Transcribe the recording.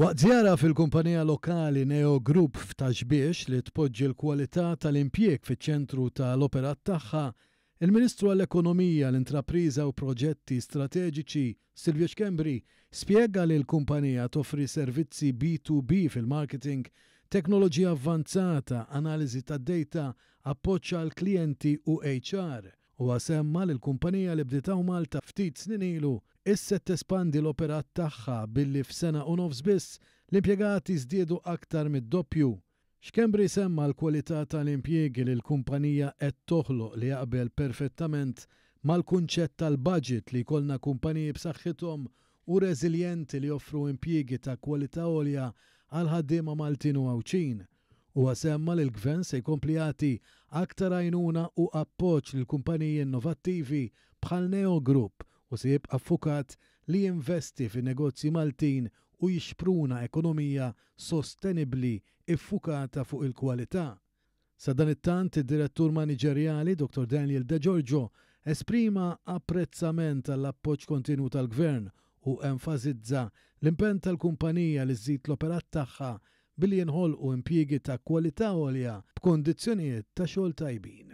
Waqt zjara fil-kumpanija lokali Neo Group f'Taġbiex li tpoġġi l-kwalità tal-impjieg fiċ-ċentru tal opera tagħha, il-Ministru għall-Ekonomija, l-Intrapriża u Proġetti Strateġiċi Silvio Xkembri spjega li l-kumpanija toffri servizzi B2B fil-marketing, teknoloġija avvanzata, analiżi tad-data, appoċċa għal klijenti u HR u għasemma l-kumpanija li bditaw Malta ftit snin ilu t tespandi l-operat tagħha billi f'sena u nofs biss l-impjegati zdiedu aktar mid-doppju. Xkembri semma l-kwalità tal-impjiegi li l-kumpanija qed toħloq li jaqbel perfettament mal-kunċett tal-budget li kolna kumpaniji b'saħħithom u reżiljenti li joffru impjiegi ta' kwalità għolja għal ħaddiema Maltin u Awċin u għasemma li l-gvern se jkompli għati aktar għajnuna u appoġġ l kumpaniji innovattivi bħal Neo Group u se jibqa affukat li jinvesti fin negozji Maltin u jixpruna ekonomija sostenibli iffukata fuq il-kwalità. Sa dan it-tant id-direttur maniġerjali Dr. Daniel De Giorgio esprima apprezzament għall-appoġġ kontinu tal-gvern u enfasizza l impenta tal-kumpanija li żid l-operat tagħha billi jinħolqu impjiegi ta' kwalità għolja b'kondizzjonijiet ta' xogħol tajbin.